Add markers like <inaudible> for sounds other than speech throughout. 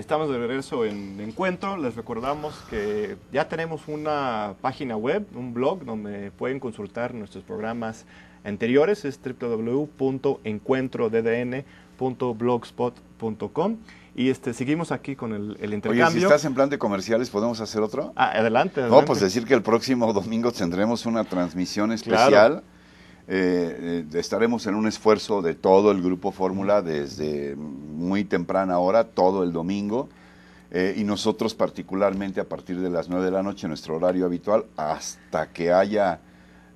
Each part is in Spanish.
Estamos de regreso en Encuentro. Les recordamos que ya tenemos una página web, un blog, donde pueden consultar nuestros programas anteriores. Es www.encuentrodn.blogspot.com. Y este, seguimos aquí con el, el, intercambio. Oye, si estás en plan de comerciales, ¿podemos hacer otro? Ah, adelante, No, pues decir que el próximo domingo tendremos una transmisión especial. Eh, eh, estaremos en un esfuerzo de todo el grupo Fórmula desde muy temprana hora, todo el domingo. Eh, y nosotros particularmente a partir de las 9 de la noche, nuestro horario habitual, hasta que haya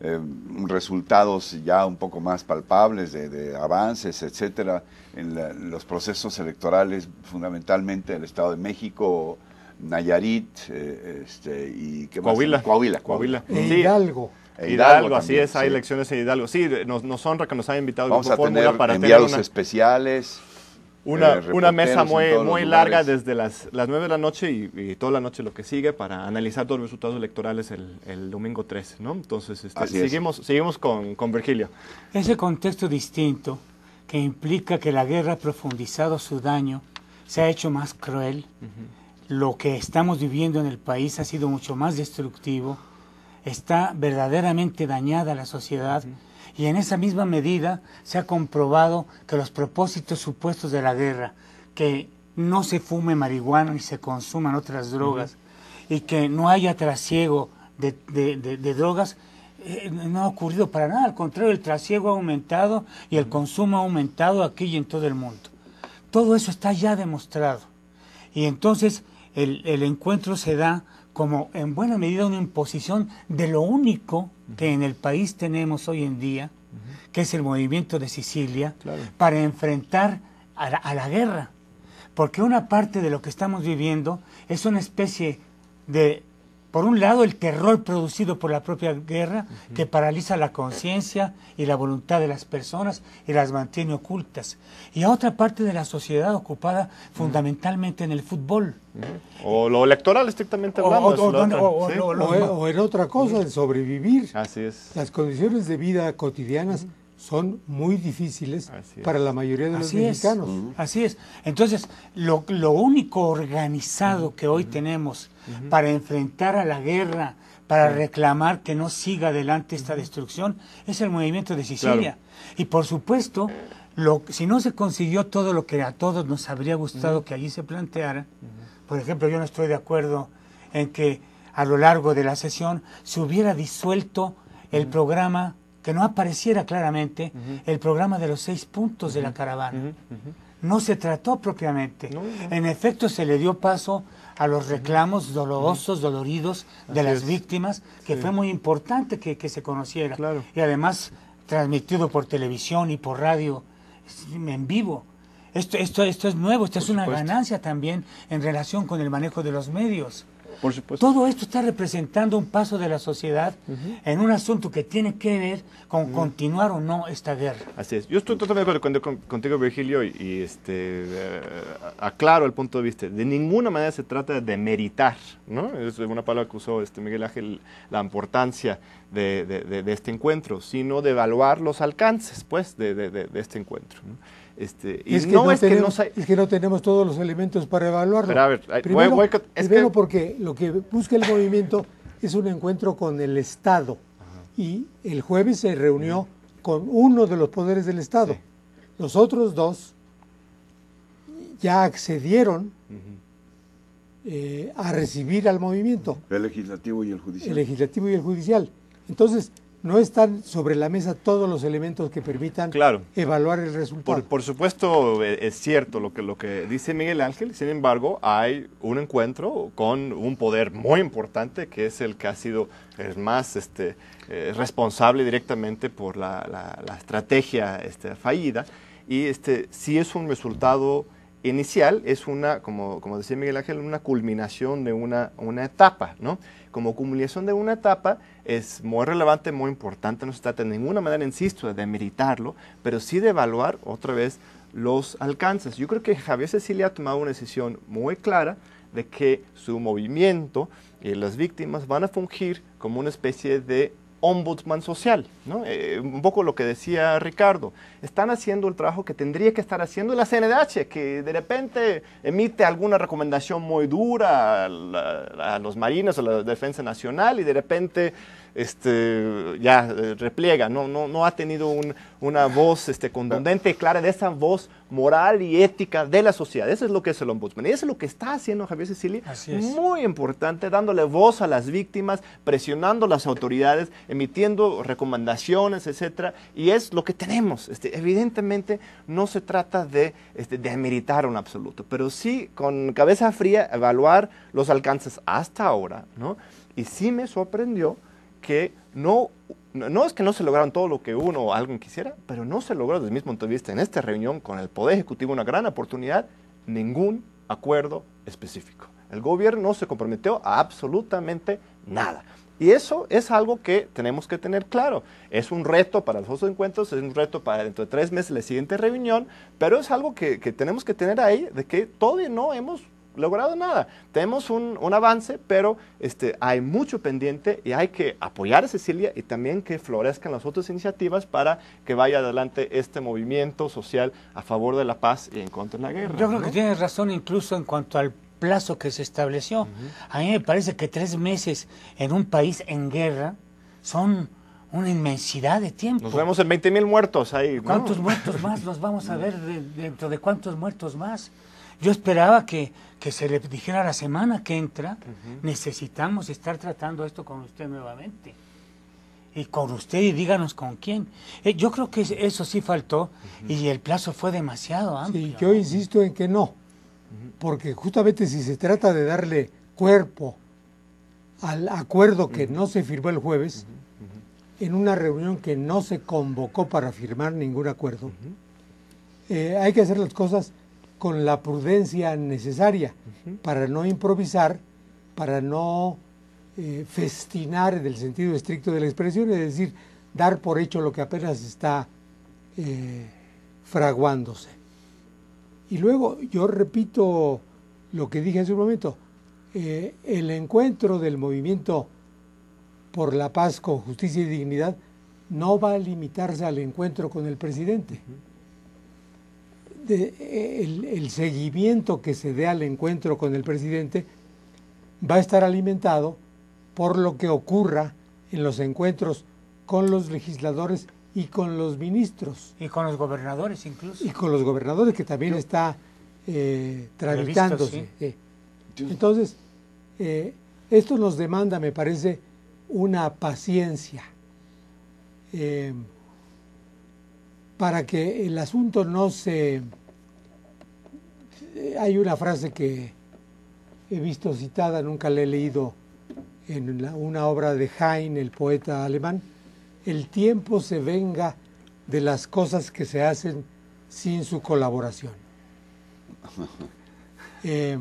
eh, resultados ya un poco más palpables de, avances, etcétera, en los procesos electorales, fundamentalmente el Estado de México, Nayarit, este, y Coahuila. Coahuila. algo Hidalgo, así es, hay elecciones en Hidalgo. Sí, nos, nos honra que nos haya invitado Vamos a Fórmula para enviados especiales. Una, eh, mesa muy, muy larga desde las, las 9 de la noche y, toda la noche lo que sigue para analizar todos los resultados electorales el, domingo 13. ¿no? Entonces, este, seguimos, seguimos con, Virgilio. Ese contexto distinto que implica que la guerra ha profundizado su daño, se ha hecho más cruel, lo que estamos viviendo en el país ha sido mucho más destructivo, está verdaderamente dañada la sociedad. Y en esa misma medida se ha comprobado que los propósitos supuestos de la guerra, que no se fume marihuana y se consuman otras drogas y que no haya trasiego de, drogas, eh, no ha ocurrido para nada. Al contrario, el trasiego ha aumentado y el consumo ha aumentado aquí y en todo el mundo. Todo eso está ya demostrado. Y entonces el encuentro se da como en buena medida una imposición de lo único que en el país tenemos hoy en día, que es el movimiento de Sicilia, para enfrentar a la, guerra. Porque una parte de lo que estamos viviendo es una especie de por un lado, el terror producido por la propia guerra que paraliza la conciencia y la voluntad de las personas y las mantiene ocultas. Y a otra parte de la sociedad ocupada fundamentalmente en el fútbol. O lo electoral, estrictamente hablando. O, en otra cosa, el sobrevivir. Así es. Las condiciones de vida cotidianas son muy difíciles para la mayoría de los Así mexicanos. Así es. Entonces, lo, único organizado que hoy tenemos para enfrentar a la guerra, para reclamar que no siga adelante esta destrucción, es el movimiento de Sicilia. Y por supuesto, lo, si no se consiguió todo lo que a todos nos habría gustado que allí se planteara, por ejemplo, yo no estoy de acuerdo en que a lo largo de la sesión se hubiera disuelto el programa que no apareciera claramente el programa de los seis puntos de la caravana. No se trató propiamente. En efecto, se le dio paso a los reclamos dolorosos, doloridos de las víctimas, que fue muy importante que, se conociera. Y además transmitido por televisión y por radio en vivo. Esto, esto, esto es nuevo, esto es una ganancia también en relación con el manejo de los medios. Todo esto está representando un paso de la sociedad en un asunto que tiene que ver con continuar o no esta guerra. Así es. Yo estoy totalmente de acuerdo contigo, Virgilio, y, este, eh, aclaro el punto de vista. De ninguna manera se trata de meritar, ¿no? Es una palabra que usó este Miguel Ángel, la importancia de, este encuentro, sino de evaluar los alcances, pues, de, este encuentro y es que no, tenemos, todos los elementos para evaluarlo. Pero a ver, primero, es porque lo que busca el movimiento es un encuentro con el Estado. Y el jueves se reunió con uno de los poderes del Estado. Los otros dos ya accedieron eh, a recibir al movimiento. El legislativo y el judicial. El legislativo y el judicial. Entonces, no están sobre la mesa todos los elementos que permitan evaluar el resultado. Por, supuesto, eh, es cierto lo que, lo que dice Miguel Ángel, sin embargo, hay un encuentro con un poder muy importante que es el que ha sido más este, eh, responsable directamente por la, la, estrategia este, fallida y este, si es un resultado inicial es una, como, como decía Miguel Ángel, una culminación de una, una etapa, ¿no? Como culminación de una etapa es muy relevante, muy importante, no se trata de ninguna manera, insisto, de meritarlo, pero sí de evaluar otra vez los alcances. Yo creo que Javier Cecilia ha tomado una decisión muy clara de que su movimiento y las víctimas van a fungir como una especie de ombudsman social, ¿no? Eh, un poco lo que decía Ricardo, están haciendo el trabajo que tendría que estar haciendo la CNDH, que de repente emite alguna recomendación muy dura a, los marines, a la defensa nacional, y de repente este, ya eh, repliega, no, ha tenido una voz este, contundente y clara de esa voz moral y ética de la sociedad. Eso es lo que es el ombudsman. Y eso es lo que está haciendo Javier Cecilia, Muy importante, dándole voz a las víctimas, presionando a las autoridades, emitiendo recomendaciones, etcétera. Y es lo que tenemos. Este, evidentemente no se trata de, este, de un absoluto, pero sí con cabeza fría evaluar los alcances hasta ahora. Y sí me sorprendió que no, no es que no se lograron todo lo que uno o alguien quisiera, pero no se logró desde mi punto de vista en esta reunión con el Poder Ejecutivo una gran oportunidad, ningún acuerdo específico. El gobierno no se comprometió a absolutamente nada. Y eso es algo que tenemos que tener claro. Es un reto para los otros encuentros, es un reto para dentro de tres meses la siguiente reunión, pero es algo que, que tenemos que tener ahí de que todavía no hemos logrado nada. Tenemos un, avance, pero este, hay mucho pendiente y hay que apoyar a Cecilia y también que florezcan las otras iniciativas para que vaya adelante este movimiento social a favor de la paz y en contra de la guerra. Yo creo que tienes razón incluso en cuanto al plazo que se estableció. A mí me parece que tres meses en un país en guerra son una inmensidad de tiempo. Nos vemos en 20.000 muertos ahí. ¿Cuántos muertos más nos vamos a ver dentro de cuántos muertos más? Yo esperaba que, se le dijera la semana que entra, necesitamos estar tratando esto con usted nuevamente. Y con usted y díganos con quién. Eh, yo creo que eso sí faltó y el plazo fue demasiado amplio. Sí, yo insisto en que no, porque justamente si se trata de darle cuerpo al acuerdo que no se firmó el jueves, en una reunión que no se convocó para firmar ningún acuerdo. Eh, hay que hacer las cosas con la prudencia necesaria para no improvisar, para no eh, festinar en el sentido estricto de la expresión, es decir, dar por hecho lo que apenas está eh, fraguándose. Y luego yo repito lo que dije hace un momento, eh, el encuentro del movimiento por la paz con justicia y dignidad no va a limitarse al encuentro con el presidente. Eh, el, seguimiento que se dé al encuentro con el presidente va a estar alimentado por lo que ocurra en los encuentros con los legisladores y con los ministros. Y con los gobernadores incluso. Y con los gobernadores que también está eh, tramitándose. Eh, entonces, eh, esto nos demanda, me parece, una paciencia para que el asunto no se... Eh, hay una frase que he visto citada, nunca la he leído, en una obra de Heine, el poeta alemán, el tiempo se venga de las cosas que se hacen sin su colaboración. <laughs> Eh,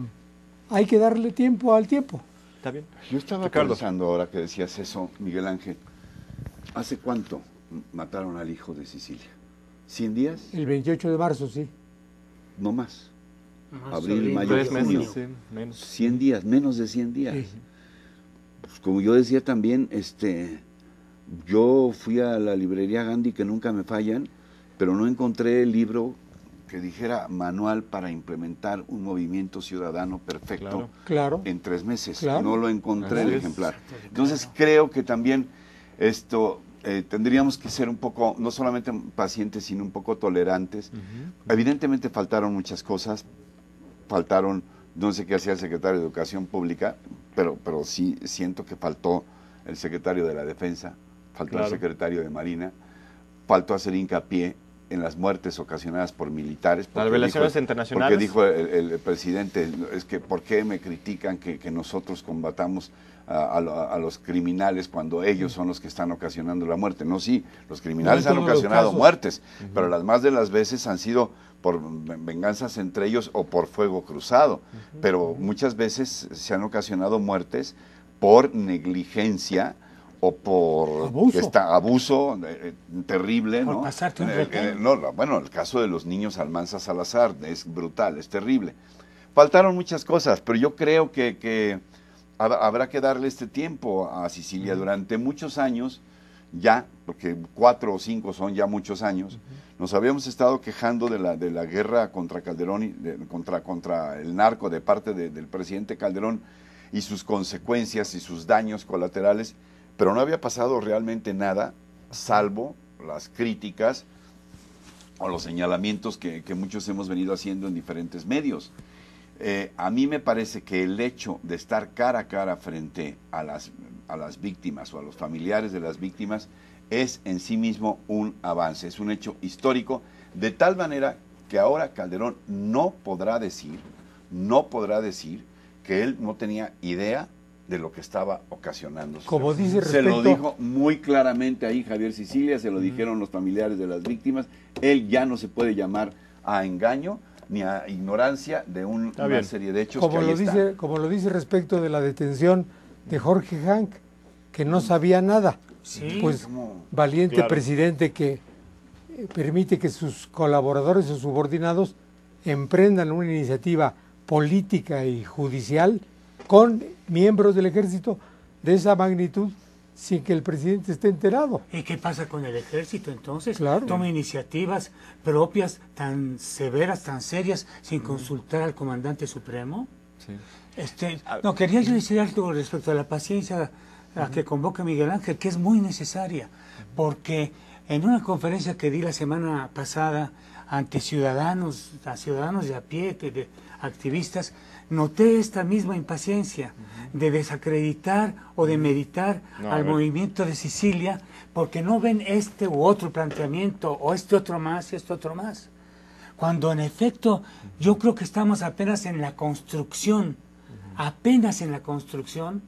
hay que darle tiempo al tiempo. Está bien. Yo estaba Ricardo. pensando ahora que decías eso, Miguel Ángel. ¿Hace cuánto mataron al hijo de Sicilia? ¿Cien días? El 28 de marzo, sí. No más. Abril, mayo, tres Meses, menos. 100 días, menos de 100 días. Pues, como yo decía también, este, yo fui a la librería Gandhi, que nunca me fallan, pero no encontré el libro que dijera manual para implementar un movimiento ciudadano perfecto claro, en tres meses. no lo encontré el ejemplar. Entonces creo que también esto eh, tendríamos que ser un poco, no solamente pacientes, sino un poco tolerantes. Evidentemente faltaron muchas cosas, faltaron, no sé qué hacía el secretario de Educación Pública, pero, pero sí siento que faltó el secretario de la Defensa, faltó el secretario de Marina, faltó hacer hincapié en las muertes ocasionadas por militares. Las relaciones internacionales. Porque dijo el, presidente, es que ¿por qué me critican que, nosotros combatamos a, los criminales cuando ellos mm. son los que están ocasionando la muerte? No, sí, los criminales han ocasionado muertes, pero las más de las veces han sido por venganzas entre ellos o por fuego cruzado, pero muchas veces se han ocasionado muertes por negligencia o por abuso, abuso eh, eh, terrible. Por ¿no? Pasarte eh, bueno, el caso de los niños Almanza Salazar es brutal, es terrible. Faltaron muchas cosas, pero yo creo que, habrá que darle este tiempo a Sicilia durante muchos años, ya, porque cuatro o cinco son ya muchos años. Nos habíamos estado quejando de la, de la guerra contra Calderón, y contra, contra el narco de parte del presidente Calderón y sus consecuencias y sus daños colaterales pero no había pasado realmente nada, salvo las críticas o los señalamientos que, muchos hemos venido haciendo en diferentes medios. Eh, a mí me parece que el hecho de estar cara a cara frente a las, a las víctimas o a los familiares de las víctimas es en sí mismo un avance, es un hecho histórico, de tal manera que ahora Calderón no podrá decir, no podrá decir que él no tenía idea de lo que estaba ocasionando. Se lo dijo muy claramente ahí Javier Sicilia, se lo dijeron los familiares de las víctimas. Él ya no se puede llamar a engaño ni a ignorancia de una serie de hechos como lo dice Como lo dice respecto de la detención de Jorge Hank, que no sabía nada. pues valiente presidente que eh, permite que sus colaboradores o subordinados emprendan una iniciativa política y judicial con miembros del ejército de esa magnitud sin que el presidente esté enterado. ¿Y qué pasa con el ejército entonces? Toma iniciativas propias tan severas, tan serias, sin mm. consultar al comandante supremo. Este, no, quería yo decir algo respecto a la paciencia a que convoca Miguel Ángel, que es muy necesaria, porque en una conferencia que di la semana pasada ante ciudadanos, a ciudadanos de a pie, de activistas, noté esta misma impaciencia de desacreditar o de meditar al movimiento de Sicilia porque no ven este u otro planteamiento o este otro más y este otro más. Cuando en efecto yo creo que estamos apenas en la construcción, apenas en la construcción,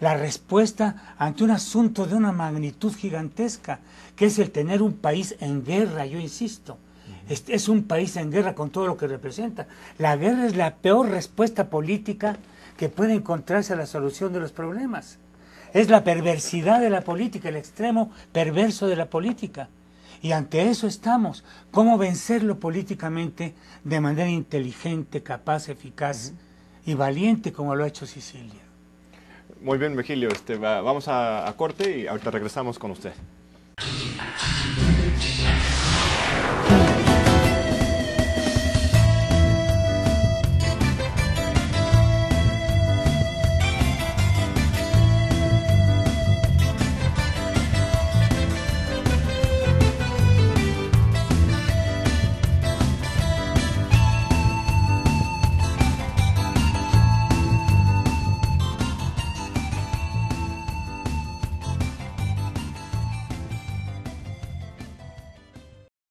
la respuesta ante un asunto de una magnitud gigantesca, que es el tener un país en guerra, yo insisto es, un país en guerra con todo lo que representa. La guerra es la peor respuesta política que puede encontrarse a la solución de los problemas. Es la perversidad de la política, el extremo perverso de la política. Y ante eso estamos. ¿Cómo vencerlo políticamente de manera inteligente, capaz, eficaz y valiente como lo ha hecho Sicilia? Muy bien, Virgilio. Este, vamos a, a corte y ahorita regresamos con usted.